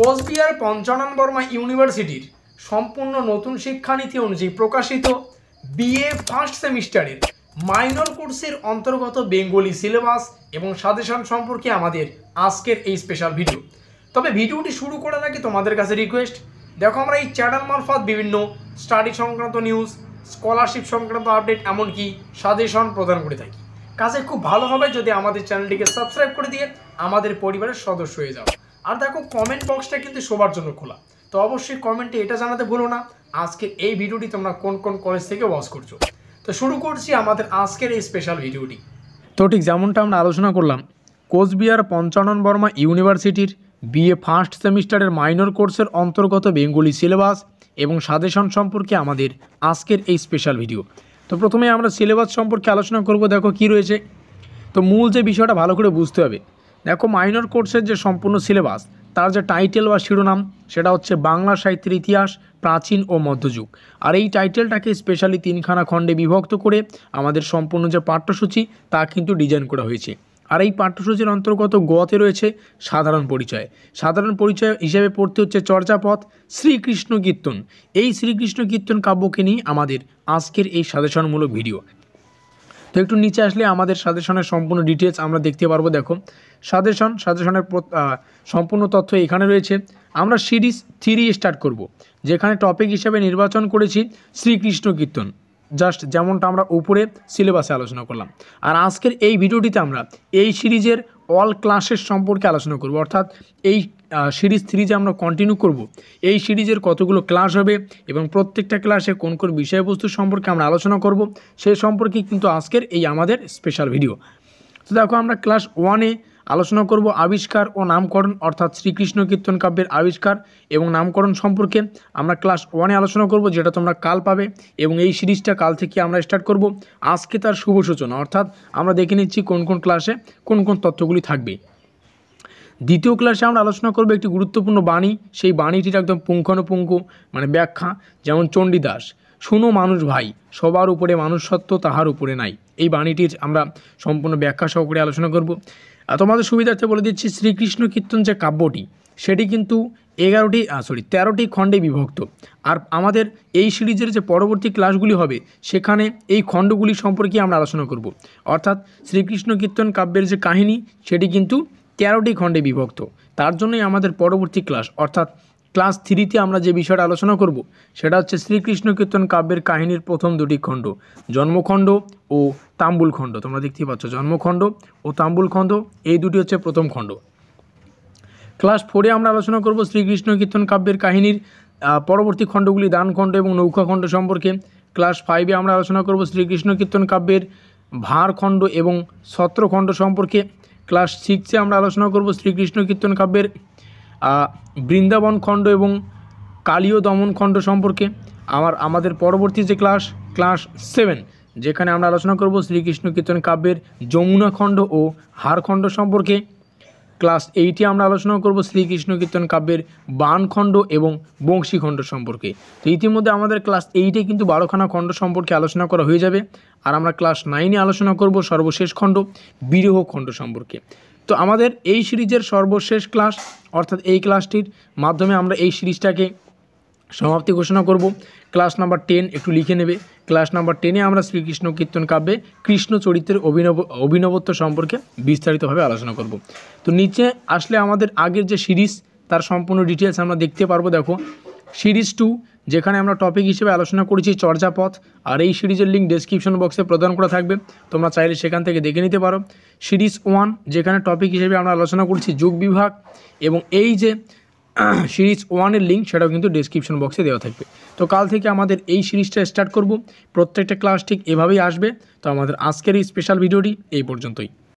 কোচবিহার পঞ্চানন বর্মা ইউনিভার্সিটির সম্পূর্ণ নতুন শিক্ষানীতি অনুযায়ী প্রকাশিত বিএ ফার্স্ট সেমিস্টারের মাইনর কোর্সের অন্তর্গত বেঙ্গলি সিলেবাস এবং সাজেশন সম্পর্কে আমাদের আজকের এই স্পেশাল ভিডিও তবে ভিডিওটি শুরু করার আগে তোমাদের কাছে রিকোয়েস্ট দেখো আমরা এই চ্যানেল মারফত বিভিন্ন স্টাডি সংক্রান্ত নিউজ স্কলারশিপ সংক্রান্ত আপডেট এমনকি সাজেশন প্রদান করে থাকি কাজে খুব ভালো হবে যদি আমাদের চ্যানেলটিকে সাবস্ক্রাইব করে দিয়ে আমাদের পরিবারের সদস্য হয়ে যাও আর দেখো কমেন্ট বক্সটা কিন্তু সবার জন্য খোলা তো অবশ্যই কমেন্টে এটা জানাতে ভুলো না আজকের এই ভিডিওটি তোমরা কোন কোন কলেজ থেকে ওয়াচ করছো তো শুরু করছি আমাদের আজকের এই স্পেশাল ভিডিওটি তো ঠিক যেমনটা আমরা আলোচনা করলাম কোচবিহার পঞ্চানন বর্মা ইউনিভার্সিটির বিএ ফার্স্ট সেমিস্টারের মাইনর কোর্সের অন্তর্গত বেঙ্গলি সিলেবাস এবং সাজেশন সম্পর্কে আমাদের আজকের এই স্পেশাল ভিডিও তো প্রথমে আমরা সিলেবাস সম্পর্কে আলোচনা করব দেখো কি রয়েছে তো মূল যে বিষয়টা ভালো করে বুঝতে হবে দেখো মাইনর কোর্সের যে সম্পূর্ণ সিলেবাস তার যে টাইটেল বা শিরোনাম সেটা হচ্ছে বাংলা সাহিত্যের ইতিহাস প্রাচীন ও মধ্যযুগ আর এই টাইটেলটাকে স্পেশালি তিনখানা খণ্ডে বিভক্ত করে আমাদের সম্পূর্ণ যে পাঠ্যসূচি তা কিন্তু ডিজাইন করা হয়েছে আর এই পাঠ্যসূচির অন্তর্গত গোয়াতে রয়েছে সাধারণ পরিচয় সাধারণ পরিচয় হিসেবে পড়তে হচ্ছে চর্যাপথ শ্রীকৃষ্ণ কীর্তন এই শ্রীকৃষ্ণ কীর্তন কাব্যকে নিয়ে আমাদের আজকের এই সাজেশনমূলক ভিডিও তো একটু নিচে আসলে আমাদের সাজেশনের সম্পূর্ণ ডিটেলস আমরা দেখতে পারবো দেখো সাজেশন সাজেশনের সম্পূর্ণ তথ্য এখানে রয়েছে আমরা সিরিজ থ্রি স্টার্ট করব। যেখানে টপিক হিসেবে নির্বাচন করেছি শ্রীকৃষ্ণ কীর্তন জাস্ট যেমনটা আমরা উপরে সিলেবাসে আলোচনা করলাম আর আজকের এই ভিডিওটিতে আমরা এই সিরিজের অল ক্লাসের সম্পর্কে আলোচনা করব অর্থাৎ এই সিরিজ থ্রি আমরা কন্টিনিউ করব। এই সিরিজের কতগুলো ক্লাস হবে এবং প্রত্যেকটা ক্লাসে কোন কোন বিষয়বস্তু সম্পর্কে আমরা আলোচনা করব সে সম্পর্কে কিন্তু আজকের এই আমাদের স্পেশাল ভিডিও তো দেখো আমরা ক্লাস ওয়ানে আলোচনা করব আবিষ্কার ও নামকরণ অর্থাৎ শ্রীকৃষ্ণ কীর্তন কাব্যের আবিষ্কার এবং নামকরণ সম্পর্কে আমরা ক্লাস ওয়ানে আলোচনা করব যেটা তোমরা কাল পাবে এবং এই সিরিজটা কাল থেকে আমরা স্টার্ট করব আজকে তার শুভ সূচনা অর্থাৎ আমরা দেখে নিচ্ছি কোন কোন ক্লাসে কোন কোন তথ্যগুলি থাকবে দ্বিতীয় ক্লাসে আমরা আলোচনা করবো একটি গুরুত্বপূর্ণ বাণী সেই বাণীটির একদম পুঙ্খানুপুঙ্খ মানে ব্যাখ্যা যেমন চণ্ডীদাস শুনো মানুষ ভাই সবার উপরে মানুষ তাহার উপরে নাই এই বাণীটির আমরা সম্পূর্ণ ব্যাখ্যা সহকারে আলোচনা করব তোমাদের সুবিধার্থে বলে দিচ্ছি শ্রীকৃষ্ণ কীর্তন যে কাব্যটি সেটি কিন্তু এগারোটি সরি তেরোটি খণ্ডে বিভক্ত আর আমাদের এই সিরিজের যে পরবর্তী ক্লাসগুলি হবে সেখানে এই খণ্ডগুলি সম্পর্কে আমরা আলোচনা করব অর্থাৎ শ্রীকৃষ্ণ কীর্তন কাব্যের যে কাহিনী সেটি কিন্তু তেরোটি খণ্ডে বিভক্ত তার জন্যই আমাদের পরবর্তী ক্লাস অর্থাৎ ক্লাস থ্রিতে আমরা যে বিষয়টা আলোচনা করব সেটা হচ্ছে শ্রীকৃষ্ণ কীর্তন কাব্যের কাহিনীর প্রথম দুটি খণ্ড জন্মখণ্ড ও তাম্বুল খণ্ড তোমরা দেখতেই পাচ্ছ জন্মখণ্ড ও তাম্বুল খণ্ড এই দুটি হচ্ছে প্রথম খণ্ড ক্লাস ফোরে আমরা আলোচনা করব শ্রীকৃষ্ণ কীর্তন কাব্যের কাহিনীর পরবর্তী খণ্ডগুলি দানখণ্ড এবং নৌকাখণ্ড সম্পর্কে ক্লাস ফাইভে আমরা আলোচনা করব শ্রীকৃষ্ণ কীর্তন কাব্যের ভাঁড়খণ্ড এবং সত্রখণ্ড সম্পর্কে ক্লাস সিক্সে আমরা আলোচনা করব শ্রীকৃষ্ণ কীর্তন কাব্যের বৃন্দাবন খণ্ড এবং কালীয় দমন খণ্ড সম্পর্কে আমার আমাদের পরবর্তী যে ক্লাস ক্লাস সেভেন যেখানে আমরা আলোচনা করব শ্রীকৃষ্ণ কীর্তন কাব্যের যমুনা খণ্ড ও হাড়খণ্ড সম্পর্কে ক্লাস এইটে আমরা আলোচনা করব শ্রীকৃষ্ণ কীর্তন কাব্যের বানখণ্ড এবং বংশীখণ্ড সম্পর্কে তো ইতিমধ্যে আমাদের ক্লাস এইটে কিন্তু বারোখানা খণ্ড সম্পর্কে আলোচনা করা হয়ে যাবে আর আমরা ক্লাস নাইনে আলোচনা করব সর্বশেষ খণ্ড বিরহ খণ্ড সম্পর্কে তো আমাদের এই সিরিজের সর্বশেষ ক্লাস অর্থাৎ এই ক্লাসটির মাধ্যমে আমরা এই সিরিজটাকে সমাপ্তি ঘোষণা করব ক্লাস নাম্বার টেন একটু লিখে নেবে ক্লাস নাম্বার টেনে আমরা শ্রীকৃষ্ণ কীর্তন কাব্যে কৃষ্ণ চরিত্রের অভিনব অভিনবত্ব সম্পর্কে বিস্তারিতভাবে আলোচনা করব তো নিচে আসলে আমাদের আগের যে সিরিজ তার সম্পূর্ণ ডিটেলস আমরা দেখতে পারবো দেখো সিরিজ টু যেখানে আমরা টপিক হিসেবে আলোচনা করেছি চর্যাপথ আর এই সিরিজের লিঙ্ক ডিসক্রিপশন বক্সে প্রদান করা থাকবে তোমরা চাইলে সেখান থেকে দেখে নিতে পারো সিরিজ ওয়ান যেখানে টপিক হিসেবে আমরা আলোচনা করছি যুগ বিভাগ এবং এই যে সিরিজ ওয়ানের লিঙ্ক সেটাও কিন্তু ডিসক্রিপশন বক্সে দেওয়া থাকবে তো কাল থেকে আমাদের এই সিরিজটা স্টার্ট করব প্রত্যেকটা ক্লাস ঠিক এভাবেই আসবে তো আমাদের আজকের এই স্পেশাল ভিডিওটি এই পর্যন্তই